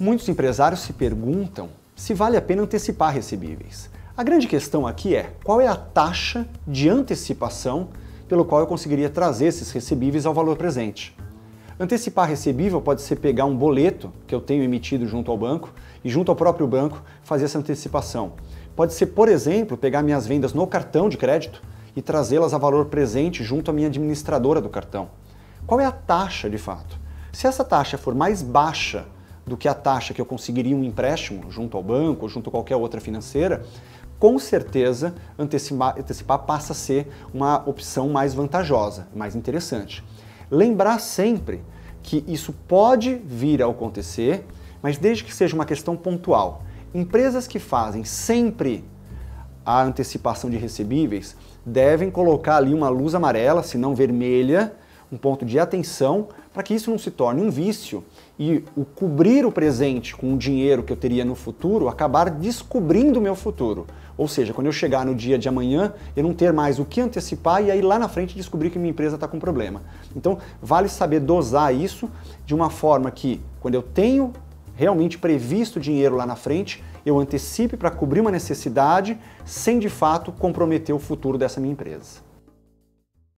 Muitos empresários se perguntam se vale a pena antecipar recebíveis. A grande questão aqui é qual é a taxa de antecipação pelo qual eu conseguiria trazer esses recebíveis ao valor presente. Antecipar recebível pode ser pegar um boleto que eu tenho emitido junto ao banco e junto ao próprio banco fazer essa antecipação. Pode ser, por exemplo, pegar minhas vendas no cartão de crédito e trazê-las a valor presente junto à minha administradora do cartão. Qual é a taxa de fato? Se essa taxa for mais baixa do que a taxa que eu conseguiria um empréstimo junto ao banco ou junto a qualquer outra financeira, com certeza antecipar, antecipar passa a ser uma opção mais vantajosa, mais interessante. Lembrar sempre que isso pode vir a acontecer, mas desde que seja uma questão pontual. Empresas que fazem sempre a antecipação de recebíveis, devem colocar ali uma luz amarela, se não vermelha, um ponto de atenção para que isso não se torne um vício e o cobrir o presente com o dinheiro que eu teria no futuro acabar descobrindo o meu futuro. Ou seja, quando eu chegar no dia de amanhã, eu não ter mais o que antecipar e aí lá na frente descobrir que minha empresa está com problema. Então, vale saber dosar isso de uma forma que, quando eu tenho realmente previsto dinheiro lá na frente, eu antecipe para cobrir uma necessidade sem de fato comprometer o futuro dessa minha empresa.